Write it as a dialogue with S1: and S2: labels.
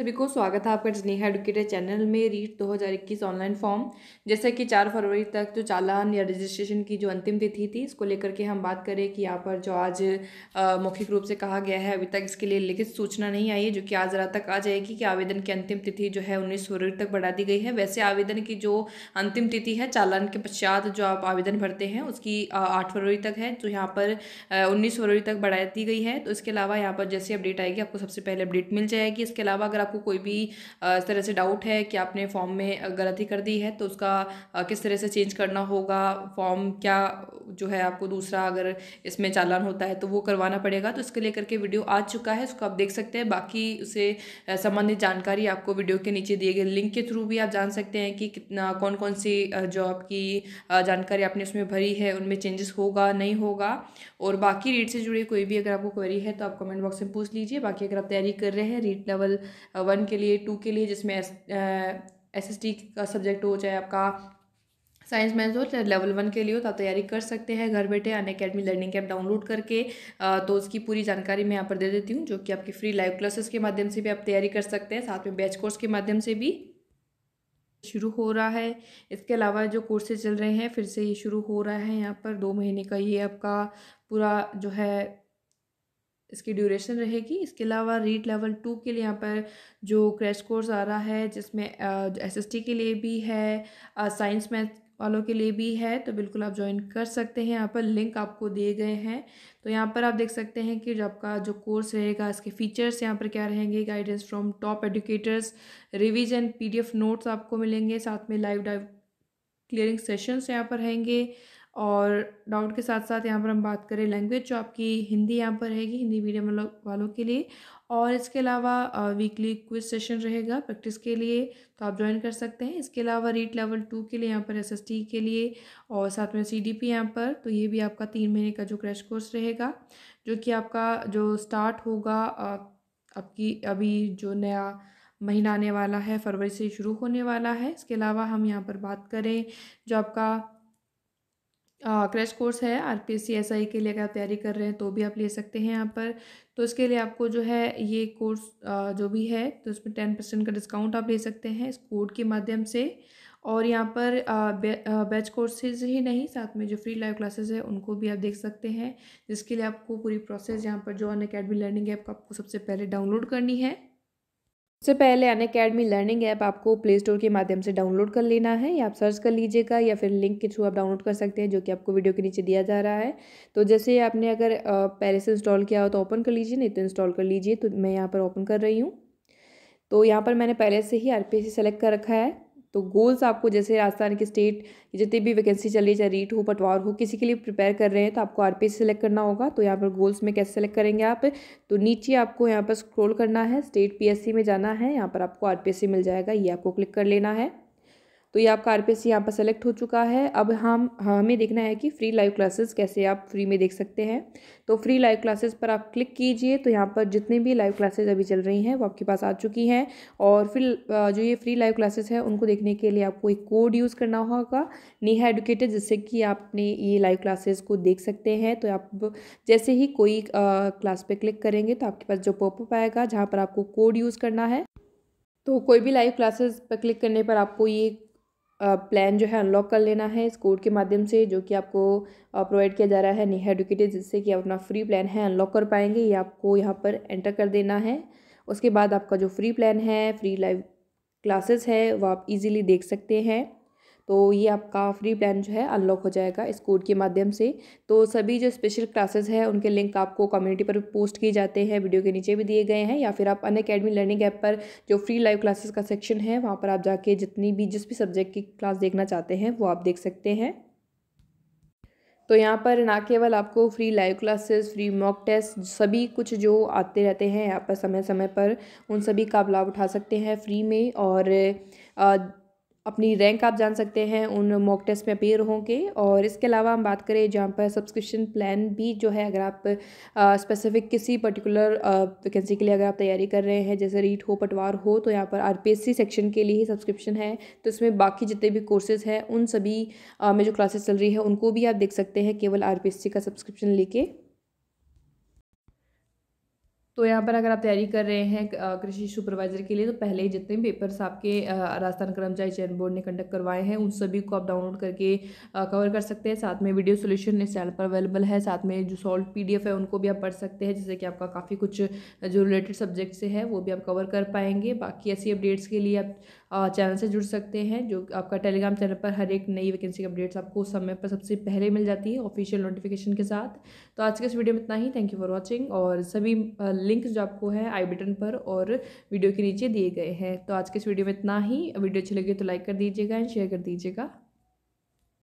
S1: सभी को स्वागत है आपका स्नेहा एडुकेटेड चैनल में रीट 2021 ऑनलाइन फॉर्म जैसे कि चार फरवरी तक जो चालान या रजिस्ट्रेशन की जो अंतिम तिथि थी इसको लेकर के हम बात करें कि यहाँ पर जो आज मौखिक रूप से कहा गया है अभी तक इसके लिए लिखित सूचना नहीं आई है जो कि आज रात तक आ जाएगी कि आवेदन की अंतिम तिथि जो है उन्नीस फरवरी तक बढ़ा दी गई है वैसे आवेदन की जो अंतिम तिथि है चालान के पश्चात जो आप आवेदन भरते हैं उसकी आठ फरवरी तक है तो यहाँ पर उन्नीस फरवरी तक बढ़ा दी गई है तो इसके अलावा यहाँ पर जैसी अपडेट आएगी आपको सबसे पहले अपडेट मिल जाएगी इसके अलावा अगर आपको कोई भी इस तरह से डाउट है कि आपने फॉर्म में गलती कर दी है तो उसका किस तरह से चेंज करना होगा फॉर्म क्या जो है आपको दूसरा अगर इसमें चालान होता है तो वो करवाना पड़ेगा तो इसके लेकर के वीडियो आ चुका है उसको आप देख सकते हैं बाकी उसे संबंधित जानकारी आपको वीडियो के नीचे दिए गए लिंक के थ्रू भी आप जान सकते हैं कि कितना कौन कौन सी जॉब की जानकारी आपने उसमें भरी है उनमें चेंजेस होगा नहीं होगा और बाकी रीट से जुड़ी कोई भी अगर आपको क्वेरी है तो आप कमेंट बॉक्स में पूछ लीजिए बाकी अगर आप तैयारी कर रहे हैं रीट लेवल वन के लिए टू के लिए जिसमें एस एस का सब्जेक्ट हो चाहे आपका साइंस मैथ हो चाहे लेवल वन के लिए हो तो आप तैयारी कर सकते हैं घर बैठे Unacademy learning app download करके तो उसकी पूरी जानकारी मैं यहाँ पर दे देती हूँ जो कि आपकी फ्री लाइव क्लासेस के माध्यम से भी आप तैयारी कर सकते हैं साथ में बैच कोर्स के माध्यम से भी शुरू हो रहा है इसके अलावा जो कोर्सेज चल रहे हैं फिर से ये शुरू हो रहा है यहाँ पर दो महीने का ये आपका पूरा जो है इसकी ड्यूरेशन रहेगी इसके अलावा रीट लेवल टू के लिए यहाँ पर जो क्रैश कोर्स आ रहा है जिसमें एसएसटी के लिए भी है साइंस मैथ वालों के लिए भी है तो बिल्कुल आप ज्वाइन कर सकते हैं यहाँ पर लिंक आपको दिए गए हैं तो यहाँ पर आप देख सकते हैं कि जो आपका जो कोर्स रहेगा इसके फीचर्स यहाँ पर क्या रहेंगे guidance from top educators revision PDF notes आपको मिलेंगे साथ में लाइव डाइव क्लियरिंग सेशन्स यहाँ पर रहेंगे और डाउट के साथ साथ यहाँ पर हम बात करें लैंग्वेज जो आपकी हिंदी यहाँ पर रहेगी हिंदी मीडियम वालों के लिए और इसके अलावा वीकली क्विज सेशन रहेगा प्रैक्टिस के लिए तो आप ज्वाइन कर सकते हैं इसके अलावा रीट लेवल टू के लिए यहाँ पर एसएसटी के लिए और साथ में सी डी पी यहाँ पर तो ये भी आपका तीन महीने का जो क्रैश कोर्स रहेगा जो कि आपका जो स्टार्ट होगा आपकी अभी जो नया महीना आने वाला है फरवरी से शुरू होने वाला है इसके अलावा हम यहाँ पर बात करें जो आपका क्रैश कोर्स है R P S S I के लिए अगर आप तैयारी कर रहे हैं तो भी आप ले सकते हैं यहाँ पर तो इसके लिए आपको जो है ये कोर्स जो भी है तो उसमें टेन परसेंट का डिस्काउंट आप ले सकते हैं इस कोड के माध्यम से और यहाँ पर बैच कोर्सेज ही नहीं साथ में जो फ्री लाइव क्लासेस है उनको भी आप देख सकते हैं जिसके लिए आपको पूरी प्रोसेस यहाँ पर जो अन अकेडमी लर्निंग ऐप आपको सबसे पहले डाउनलोड करनी है सबसे पहले अन अकेडमी लर्निंग ऐप आपको प्ले स्टोर के माध्यम से डाउनलोड कर लेना है या आप सर्च कर लीजिएगा या फिर लिंक के थ्रू आप डाउनलोड कर सकते हैं जो कि आपको वीडियो के नीचे दिया जा रहा है तो जैसे आपने अगर पहले से इंस्टॉल किया हो तो ओपन कर लीजिए नहीं तो इंस्टॉल कर लीजिए तो मैं यहाँ पर ओपन कर रही हूँ तो यहाँ पर मैंने पहले से ही आर सेलेक्ट कर रखा है तो गोल्स आपको जैसे राजस्थान के स्टेट जितनी भी वैकेंसी चल रही है चाहे रीट हो पटवार हो किसी के लिए प्रिपेयर कर रहे हैं तो आपको आर सेलेक्ट करना होगा तो यहाँ पर गोल्स में कैसे सेलेक्ट करेंगे आप तो नीचे आपको यहाँ पर स्क्रोल करना है स्टेट पी में जाना है यहाँ पर आपको आर मिल जाएगा ये आपको क्लिक कर लेना है तो ये आपका आरपीएससी यहाँ पर सेलेक्ट हो चुका है अब हम हमें देखना है कि फ्री लाइव क्लासेस कैसे आप फ्री में देख सकते हैं तो फ्री लाइव क्लासेस पर आप क्लिक कीजिए तो यहाँ पर जितने भी लाइव क्लासेस अभी चल रही हैं वो आपके पास आ चुकी हैं और फिर जो ये फ्री लाइव क्लासेस है उनको देखने के लिए आपको एक कोड यूज़ करना होगा नेहा एडुकेटेड जिससे कि आपने ये लाइव क्लासेस को देख सकते हैं तो आप जैसे ही कोई क्लास पर क्लिक करेंगे तो आपके पास जो पॉपअप आएगा जहाँ पर आपको कोड यूज़ करना है तो कोई भी लाइव क्लासेस पर क्लिक करने पर आपको ये प्लान जो है अनलॉक कर लेना है इस कोड के माध्यम से जो कि आपको प्रोवाइड किया जा रहा है नेहा एडुकेटेड जिससे कि आप अपना फ्री प्लान है अनलॉक कर पाएंगे ये आपको यहाँ पर एंटर कर देना है उसके बाद आपका जो फ्री प्लान है फ्री लाइव क्लासेस है वो आप इजीली देख सकते हैं तो ये आपका फ्री प्लान जो है अनलॉक हो जाएगा इस कोड के माध्यम से तो सभी जो स्पेशल क्लासेस है उनके लिंक आपको कम्युनिटी पर पोस्ट किए जाते हैं वीडियो के नीचे भी दिए गए हैं या फिर आप अन अकेडमी लर्निंग ऐप पर जो फ्री लाइव क्लासेस का सेक्शन है वहाँ पर आप जाके जितनी भी जिस भी सब्जेक्ट की क्लास देखना चाहते हैं वो आप देख सकते हैं तो यहाँ पर ना केवल आपको free live classes free mock test सभी कुछ जो आते रहते हैं यहाँ पर समय समय पर उन सभी का लाभ उठा सकते हैं फ्री में और आ, अपनी रैंक आप जान सकते हैं उन मॉक टेस्ट में अपेयर होंगे और इसके अलावा हम बात करें जहाँ पर सब्सक्रिप्शन प्लान भी जो है अगर आप स्पेसिफिक किसी पर्टिकुलर वैकेंसी के लिए अगर आप तैयारी कर रहे हैं जैसे रीट हो पटवार हो तो यहाँ पर आर सेक्शन के लिए ही सब्सक्रिप्शन है तो इसमें बाकी जितने भी कोर्सेज हैं उन सभी में जो क्लासेस चल रही है उनको भी आप देख सकते हैं केवल आर का सब्सक्रिप्शन लेके तो यहाँ पर अगर आप तैयारी कर रहे हैं कृषि सुपरवाइजर के लिए तो पहले ही जितने पेपर्स आपके राजस्थान कर्मचारी चयन बोर्ड ने कंडक्ट करवाए हैं उन सभी को आप डाउनलोड करके कवर कर सकते हैं साथ में वीडियो सोल्यूशन इस चैनल पर अवेलेबल है साथ में जो सॉल्व पी है उनको भी आप पढ़ सकते हैं जैसे कि आपका काफ़ी कुछ जो रिलेटेड सब्जेक्ट से है वो भी आप कवर कर पाएंगे बाकी ऐसी अपडेट्स के लिए आप चैनल से जुड़ सकते हैं जो आपका टेलीग्राम चैनल पर हर एक नई वैकेंसी की अपडेट्स आपको समय पर सबसे पहले मिल जाती है ऑफिशियल नोटिफिकेशन के साथ तो आज के इस वीडियो में इतना ही थैंक यू फॉर वॉचिंग और सभी लिंक्स जो आपको है आई बटन पर और वीडियो के नीचे दिए गए हैं तो आज के इस वीडियो में इतना ही वीडियो अच्छी लगी तो लाइक कर दीजिएगा एंड शेयर कर दीजिएगा